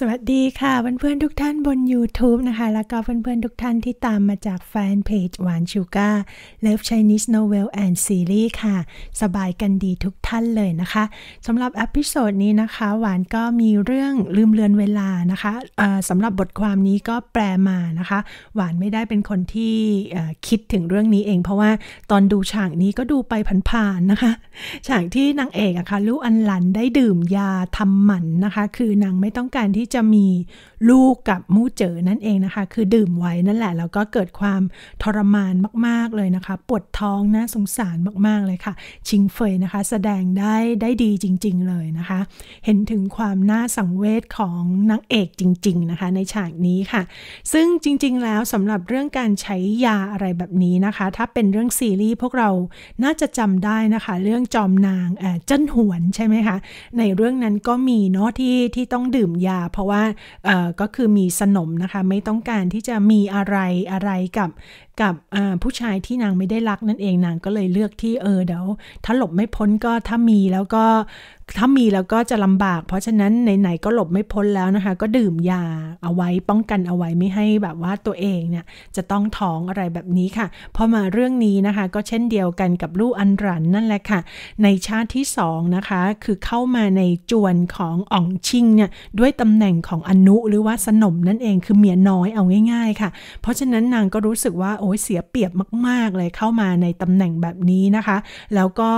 สวัสดีค่ะเพื่อนๆทุกท่านบน YouTube นะคะ แล้วก็เพื่อนๆทุกท่านที่ตามมาจากแฟนเพจหวานชูก้าเลิฟ c ยนิสโนเวลแอนด์ซีรีส์ค่ะ สบายกันดีทุกท่านเลยนะคะสำหรับอพิโซดนี้นะคะหวานก็มีเรื่องลืมเลือนเวลานะคะสำหรับบทความนี้ก็แปลมานะคะ หวานไม่ได้เป็นคนที่คิดถึงเรื่องนี้เอง เพราะว่าตอนดูฉากนี้ก็ดูไปผ่านๆ นะคะฉากที่นางเอกอะคะ่ะลูกอันหลันได้ดื่มยาทำหมันนะคะ คือนางไม่ต้องการที่ที่จะมีลูกกับมู่เจอ นั่นเองนะคะ คือดื่มไว้นั่นแหละแล้วก็เกิดความทรมานมากๆเลยนะคะ ปวดท้องนะ่าสงสารมากๆเลยค่ะชิงเฟยนะคะ แสดงได้ได้ดีจริง ๆเลยนะคะ เห็นถึงความน่าสังเวชของนางเอกจริง ๆนะคะ ในฉากนี้ค่ะ ซึ่งจริง ๆแล้วสำหรับเรื่องการใช้ยาอะไรแบบนี้นะคะ ถ้าเป็นเรื่องซีรีส์พวกเราน่าจะจำได้นะคะ เรื่องจอมนางเจิ้นหวนใช่ไหมคะในเรื่องนั้นก็มีเนาะที่ที่ต้องดื่มยาเพราะว่าก็คือมีสนมนะคะ ไม่ต้องการที่จะมีอะไรอะไรกับกับผู้ชายที่นางไม่ได้รักนั่นเองนางก็เลยเลือกที่เออเดี๋ยวถ้าหลบไม่พ้นก็ถ้ามีแล้วก็ถ้ามีแล้วก็จะลำบาก เพราะฉะนั้นไหน ๆ ก็หลบไม่พ้นแล้วนะคะ ก็ดื่มยาเอาไว้ป้องกันเอาไว้ไม่ให้แบบว่าตัวเองเนี่ยจะต้องท้องอะไรแบบนี้ค่ะ พอมาเรื่องนี้นะคะ ก็เช่นเดียวกันกับลูกอันรันนั่นแหละค่ะ ในชาติที่ 2 นะคะคือเข้ามาในจวนของอ่องชิงเนี่ยด้วยตำแหน่งของอนุหรือว่าสนมนั่นเองคือเมียน้อยเอาง่ายๆค่ะ เพราะฉะนั้นนางก็รู้สึกว่าโอ้ยเสียเปรียบมาก ๆ เลยเข้ามาในตำแหน่งแบบนี้นะคะ แล้วก็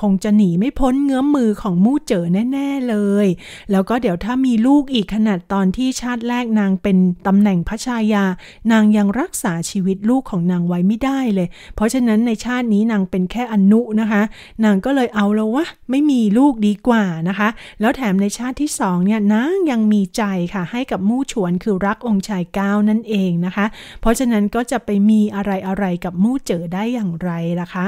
คงจะหนีไม่พ้นเงื้อมมือของมูู่เจอแน่ๆเลย แล้วก็เดี๋ยวถ้ามีลูกอีกขนาดตอนที่ชาติแรกนางเป็นตำแหน่งพระชายา นางยังรักษาชีวิตลูกของนางไว้ไม่ได้เลย เพราะฉะนั้นในชาตินี้นางเป็นแค่อนุนะคะ นางก็เลยเอาแล้ววะไม่มีลูกดีกว่านะคะ แล้วแถมในชาติที่สองเนี่ยนางยังมีใจค่ะให้กับมู่ฉวนคือรักองค์ชายก้าวนั่นเองนะคะ เพราะฉะนั้นก็จะไปมีอะไรอะไรกับมู่เจอได้อย่างไรล่ะคะ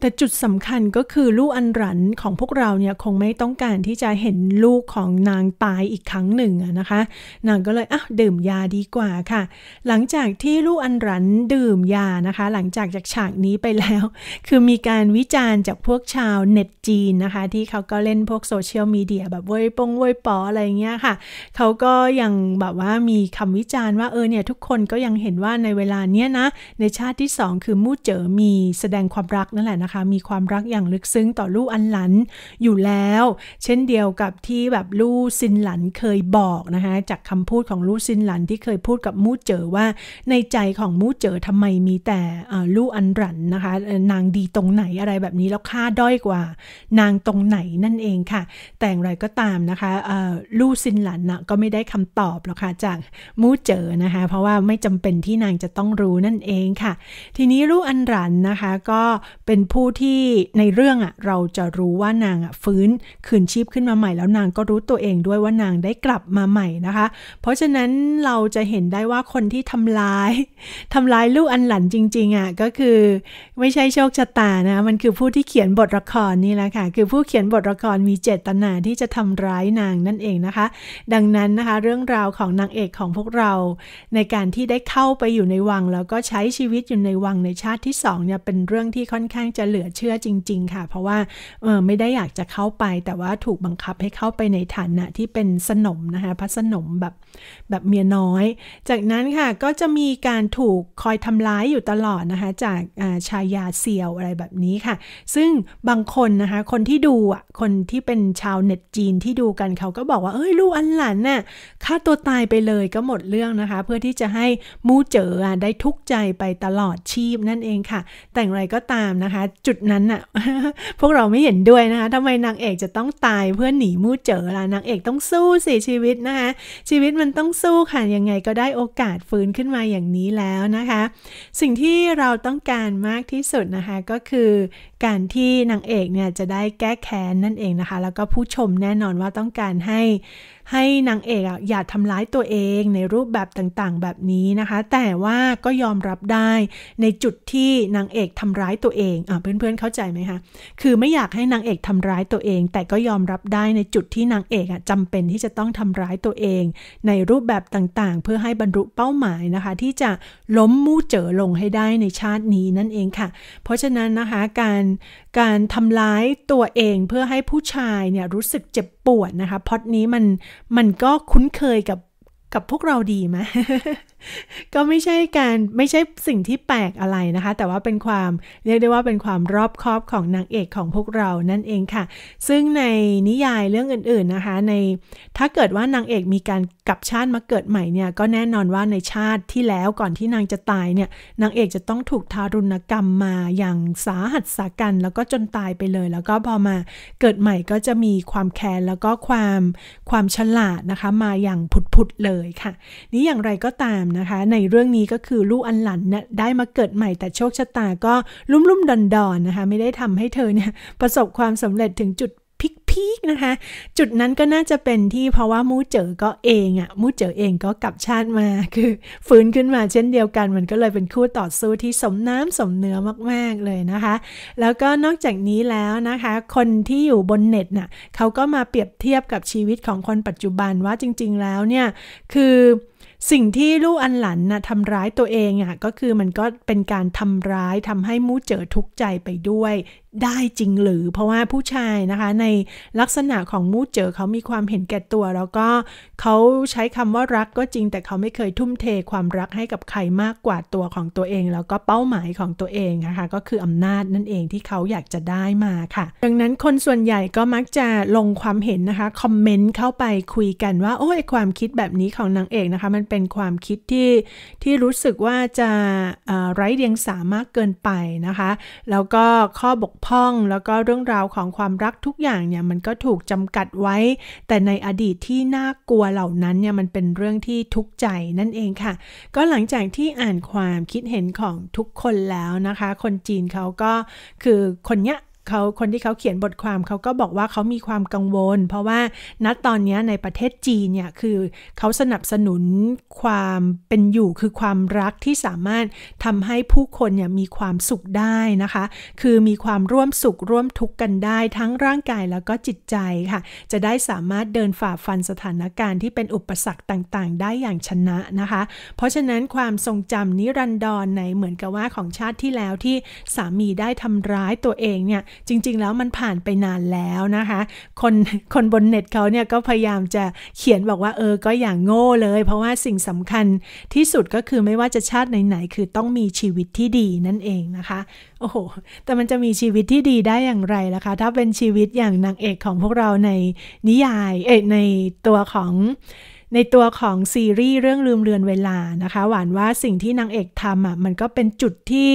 แต่จุดสำคัญก็คือลูกอันรันของพวกเราเนี่ยคงไม่ต้องการที่จะเห็นลูกของนางตายอีกครั้งหนึ่งนะคะ นางก็เลยอ่ะดื่มยาดีกว่าค่ะ หลังจากที่ลูกอันรันดื่มยานะคะหลังจากจากฉากนี้ไปแล้ว คือมีการวิจารณ์จากพวกชาวเน็ตจีนนะคะ ที่เขาก็เล่นพวกโซเชียลมีเดียแบบเว้ยปงเว้ยปออะไรเงี้ยค่ะ เขาก็ยังแบบว่ามีคำวิจารณ์ว่าเออเนี่ยทุกคนก็ยังเห็นว่าในเวลาเนี้ยนะในชาติที่ 2 คือมู่เจ๋อมีแสดงความรักนั่นแหละนะคะคะมีความรักอย่างลึกซึ้งต่อลู่อันหลันอยู่แล้ว เช่นเดียวกับที่แบบลู่ซินหลันเคยบอกนะคะ จากคำพูดของลู่ซินหลันที่เคยพูดกับมู่เจ๋อว่า ในใจของมู่เจ๋อทำไมมีแต่ลู่อันหลันนะคะนางดีตรงไหนอะไรแบบนี้แล้วค่าด้อยกว่า นางตรงไหนนั่นเองค่ะ แต่อย่างไรก็ตามนะคะลู่ซินหลันนะก็ไม่ได้คำตอบหรอกค่ะจากมู่เจ๋อนะคะเพราะว่าไม่จำเป็นที่นางจะต้องรู้นั่นเองค่ะ ทีนี้ลู่อันหลันนะคะก็เป็นผู้ที่ในเรื่องอ่ะเราจะรู้ว่านางอ่ะฟื้นคืนชีพขึ้นมาใหม่แล้วนางก็รู้ตัวเองด้วยว่า นางได้กลับมาใหม่นะคะ เพราะฉะนั้นเราจะเห็นได้ว่าคนที่ทำร้ายทำร้ายลูกอันหลันจริงๆอ่ะก็คือไม่ใช่โชคชะตานะ มันคือผู้ที่เขียนบทละครนี่แหละค่ะคือผู้เขียนบทละครมีเจตนาที่จะทำร้ายนางนั่นเองนะคะ ดังนั้นนะคะเรื่องราวของนางเอกของพวกเราในการที่ได้เข้าไปอยู่ในวังแล้วก็ใช้ชีวิตอยู่ในวังในชาติที่สองเนี่ยเป็นเรื่องที่ค่อนข้างจะจะเหลือเชื่อจริง ๆค่ะ เพราะว่าเออไม่ได้อยากจะเข้าไปแต่ว่าถูกบังคับให้เข้าไปในฐานะที่เป็นสนมนะคะพระสนม แบบ แบบเมียน้อย จากนั้นค่ะก็จะมีการถูกคอยทำร้ายอยู่ตลอดนะคะ จากชายาเซียวอะไรแบบนี้ค่ะ ซึ่งบางคนนะคะ คนที่ดูอ่ะคนที่เป็นชาวเน็ตจีนที่ดูกันเขาก็บอกว่าเอ้ย ลูกอันหลันน่ะฆ่าตัวตายไปเลยก็หมดเรื่องนะคะ เพื่อที่จะให้มูเจ๋อได้ทุกใจไปตลอดชีพนั่นเองค่ะ แต่อย่างไรก็ตามนะคะจุดนั้นน่ะพวกเราไม่เห็นด้วยนะคะทำไมนางเอกจะต้องตายเพื่อหนีมู่เจอล่ะนางเอกต้องสู้สิชีวิตนะคะชีวิตมันต้องสู้ค่ะยังไง ก็ได้โอกาสฟื้นขึ้นมาอย่างนี้แล้วนะคะสิ่งที่เราต้องการมากที่สุดนะคะก็คือการที่นางเอกเนี่ยจะได้แก้แค้นนั่นเองนะคะแล้วก็ผู้ชมแน่นอนว่าต้องการให้ให้นางเอกออย่าทำร้ายตัวเอง ในรูปแบบต่างๆแบบนี้นะคะ แต่ว่าก็ยอมรับได้ในจุดที่นางเอกทำร้ายตัวเองอเพื่อนๆเข้าใจไหมคะคือไม่อยากให้นางเอกทำร้ายตัวเอง แต่ก็ยอมรับได้ในจุดที่นางเอกอจำเป็นที่จะต้องทำร้ายตัวเอง ในรูปแบบต่างๆ เพื่อให้บรรลุเป้าหมายนะคะ ที่จะล้มมู่เจ๋อลงให้ได้ในชาตินี้นั่นเองค่ะ เพราะฉะนั้นนะคะการการทำร้ายตัวเองเพื่อให้ผู้ชายเนี่ยรู้สึกเจ็บปวดนะคะ พอดนี้มันมันก็คุ้นเคยกับกับพวกเราดีไหมก็ไม่ใช่การไม่ใช่สิ่งที่แปลกอะไรนะคะ แต่ว่าเป็นความเรียกได้ว่าเป็นความรอบคอบของนางเอกของพวกเรานั่นเองค่ะ ซึ่งในนิยายเรื่องอื่นๆนะคะ ในถ้าเกิดว่านางเอกมีการกลับชาติมาเกิดใหม่เนี่ย ก็แน่นอนว่าในชาติที่แล้วก่อนที่นางจะตาย เนี่ย นางเอกจะต้องถูกทารุณกรรมมาอย่างสาหัสสากันแล้วก็จนตายไปเลย แล้วก็พอมาเกิดใหม่ก็จะมีความแค้นแล้วก็ความความฉลาดนะคะมาอย่างผุดๆเลยยค่ะนี้อย่างไรก็ตามนะคะในเรื่องนี้ก็คือลูกอันหลันเนี่ยได้มาเกิดใหม่แต่โชคชะตาก็ลุ่มๆดอนๆนนะคะไม่ได้ทำให้เธอเนี่ยประสบความสำเร็จถึงจุดพีคนะคะ จุดนั้นก็น่าจะเป็นที่เพราะว่ามูเจอก็เองอะ่ะมูเจอเองก็กลับชาติมาคือฟื้นขึ้นมาเช่นเดียวกัน มันก็เลยเป็นคู่ต่อสู้ที่สมน้ำสมเนื้อมากๆเลยนะคะ แล้วก็นอกจากนี้แล้วนะคะ คนที่อยู่บนเน็ตน่ะเขาก็มาเปรียบเทียบกับชีวิตของคนปัจจุบันว่าจริงๆแล้วเนี่ยคือสิ่งที่ลูกอันหลันนะทำร้ายตัวเองอะ่ะก็คือมันก็เป็นการทำร้ายทำให้มูเจอทุกข์ใจไปด้วยได้จริงหรือเพราะว่าผู้ชายนะคะในลักษณะของมูเจอเขามีความเห็นแก่ตัว แล้วก็เขาใช้คำว่ารักก็จริงแต่เขาไม่เคยทุ่มเทความรักให้กับใครมากกว่าตัวของตัวเองแล้วก็เป้าหมายของตัวเองนะคะก็คืออำนาจนั่นเองที่เขาอยากจะได้มาค่ะ ดังนั้นคนส่วนใหญ่ก็มักจะลงความเห็นนะคะคอมเมนต์เข้าไปคุยกันว่า โอ้ยความคิดแบบนี้ของนางเอกนะคะมันเป็นความคิดที่ที่รู้สึกว่าจะไร้เดียงสามากเกินไปนะคะ แล้วก็ข้อบกพ้่องแล้วก็เรื่องราวของความรักทุกอย่างเนี่ยมันก็ถูกจำกัดไว้ แต่ในอดีตที่น่ากลัวเหล่านั้นเนี่ยมันเป็นเรื่องที่ทุกข์ใจนั่นเองค่ะ ก็หลังจากที่อ่านความคิดเห็นของทุกคนแล้วนะคะ คนจีนเขาก็คือคนเนี้ยเขาคนที่เขาเขียนบทความเขาก็บอกว่าเขามีความกังวล เพราะว่าณตอนนี้ในประเทศจีนเนี่ยคือ เขาสนับสนุนความเป็นอยู่คือความรักที่สามารถทำให้ผู้คนเนี่ยมีความสุขได้นะคะ คือมีความร่วมสุขร่วมทุกข์กันได้ ทั้งร่างกาย แล้วก็จิตใจค่ะ จะได้สามารถเดินฝ่าฟันสถานการณ์ที่เป็นอุปสรรคต่างๆ ได้อย่างชนะนะคะ เพราะฉะนั้นความทรงจำนิรันดรในเหมือนกับว่าของชาติที่แล้วที่สามีได้ทำร้ายตัวเองเนี่ยจริง ๆแล้วมันผ่านไปนานแล้วนะคะ คนคนบนเน็ตเขาเนี่ยก็พยายามจะเขียนบอกว่าเออก็อย่างโง่เลยเพราะว่าสิ่งสำคัญที่สุดก็คือไม่ว่าจะชาติไหนๆคือต้องมีชีวิตที่ดีนั่นเองนะคะ โอ้โหแต่มันจะมีชีวิตที่ดีได้อย่างไรล่ะคะ ถ้าเป็นชีวิตอย่างนางเอกของพวกเราในนิยายเอในตัวของ ในตัวของซีรีส์เรื่องลืมเลือนเวลานะคะ หวานว่าสิ่งที่นางเอกทำอ่ะมันก็เป็นจุดที่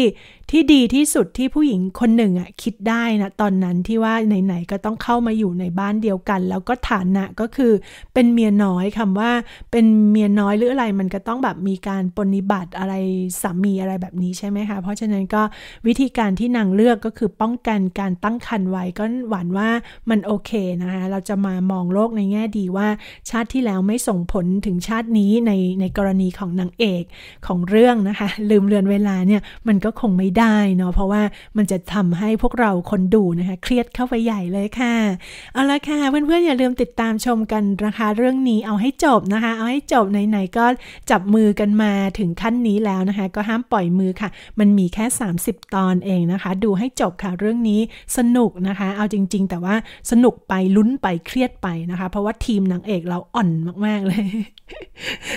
ที่ดีที่สุดที่ผู้หญิงคนหนึ่งอะคิดได้นะ ตอนนั้นที่ว่าไหนๆก็ต้องเข้ามาอยู่ในบ้านเดียวกัน แล้วก็ฐานะก็คือเป็นเมียน้อยคำว่า เป็นเมียน้อยหรืออะไรมันก็ต้องแบบมีการปนิบัติอะไรสามีอะไรแบบนี้ใช่ไหมคะเพราะฉะนั้นก็วิธีการที่นางเลือกก็คือป้องกันการตั้งครรภ์ไว้ก็หวานว่ามันโอเคนะคะเราจะมามองโลกในแง่ดีว่า ชาติที่แล้วไม่ส่งผลถึงชาตินี้ในในกรณีของนางเอกของเรื่องนะคะลืมเลือนเวลาเนี่ยมันก็คงไม่ไดได้เนาะเพราะว่ามันจะทำให้พวกเราคนดูนะคะ เครียดเข้าไปใหญ่เลยค่ะ เอาละค่ะเพื่อนๆ อย่าลืมติดตามชมกันนะคะ เรื่องนี้เอาให้จบนะคะ เอาให้จบไหนๆก็จับมือกันมาถึงขั้นนี้แล้วนะคะ ก็ห้ามปล่อยมือค่ะ มันมีแค่ 30 ตอนเองนะคะ ดูให้จบค่ะเรื่องนี้สนุกนะคะ เอาจริงๆ แต่ว่าสนุกไปลุ้นไปเครียดไปนะคะ เพราะว่าทีมนางเอกเราอ่อนมากๆเลย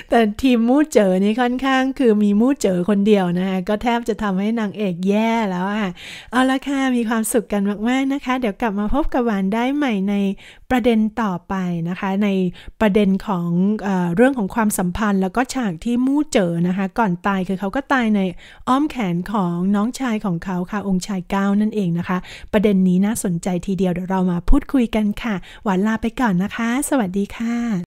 แต่ทีมมู่เจอนี่ค่อนข้าง คือมีมู่เจอคนเดียวนะคะก็แทบจะทำให้นางเอกกแย่แล้วอ่ะเอาละค่ะ มีความสุขกันมากๆนะคะ เดี๋ยวกลับมาพบกับหวานได้ใหม่ในประเด็นต่อไปนะคะ ในประเด็นของเอเรื่องของความสัมพันธ์ แล้วก็ฉากที่มู่เจอนะคะ ก่อนตายคือเขาก็ตายในอ้อมแขนของน้องชายของเขาค่ะ องค์ชายก้าวนั่นเองนะคะ ประเด็นนี้น่าสนใจทีเดียว เดี๋ยวเรามาพูดคุยกันค่ะ หวานลาไปก่อนนะคะ สวัสดีค่ะ